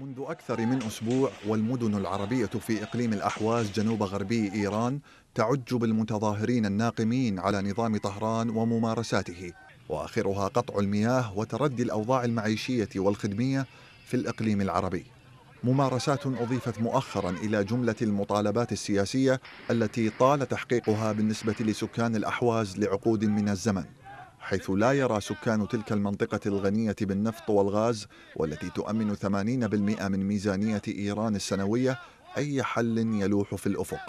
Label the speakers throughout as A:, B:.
A: منذ أكثر من أسبوع والمدن العربية في إقليم الأحواز جنوب غربي إيران تعج بالمتظاهرين الناقمين على نظام طهران وممارساته وآخرها قطع المياه وتردي الأوضاع المعيشية والخدمية في الإقليم العربي ممارسات أضيفت مؤخرا إلى جملة المطالبات السياسية التي طال تحقيقها بالنسبة لسكان الأحواز لعقود من الزمن حيث لا يرى سكان تلك المنطقة الغنية بالنفط والغاز والتي تؤمن 80% من ميزانية إيران السنوية أي حل يلوح في الأفق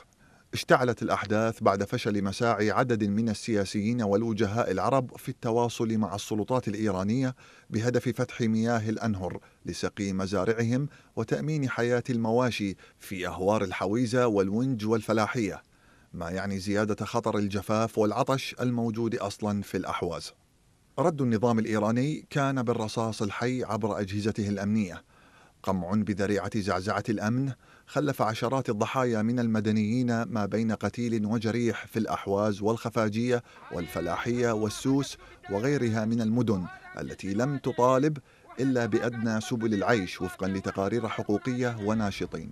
A: اشتعلت الأحداث بعد فشل مساعي عدد من السياسيين والوجهاء العرب في التواصل مع السلطات الإيرانية بهدف فتح مياه الأنهر لسقي مزارعهم وتأمين حياة المواشي في أهوار الحويزة والونج والفلاحية ما يعني زيادة خطر الجفاف والعطش الموجود أصلا في الأحواز رد النظام الإيراني كان بالرصاص الحي عبر أجهزته الأمنية قمع بذريعة زعزعة الأمن خلف عشرات الضحايا من المدنيين ما بين قتيل وجريح في الأحواز والخفاجية والفلاحية والسوس وغيرها من المدن التي لم تطالب إلا بأدنى سبل العيش وفقا لتقارير حقوقية وناشطين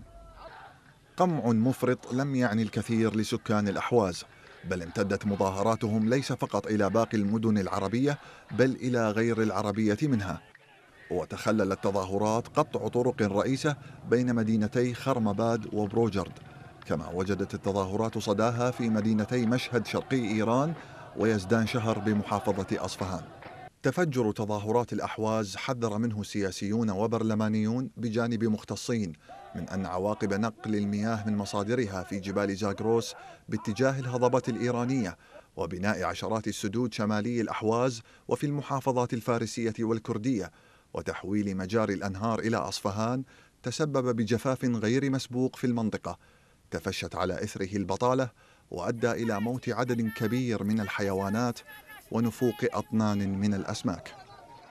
A: قمع مفرط لم يعني الكثير لسكان الأحواز بل امتدت مظاهراتهم ليس فقط إلى باقي المدن العربية بل إلى غير العربية منها وتخلل التظاهرات قطع طرق رئيسة بين مدينتي خرمباد وبروجرد كما وجدت التظاهرات صداها في مدينتي مشهد شرقي إيران ويزدان شهر بمحافظة أصفهان تفجر تظاهرات الأحواز حذر منه سياسيون وبرلمانيون بجانب مختصين من أن عواقب نقل المياه من مصادرها في جبال زاغروس باتجاه الهضبة الإيرانية وبناء عشرات السدود شمالي الأحواز وفي المحافظات الفارسية والكردية وتحويل مجاري الأنهار إلى أصفهان تسبب بجفاف غير مسبوق في المنطقة تفشت على إثره البطالة وأدى إلى موت عدد كبير من الحيوانات ونفوق أطنان من الأسماك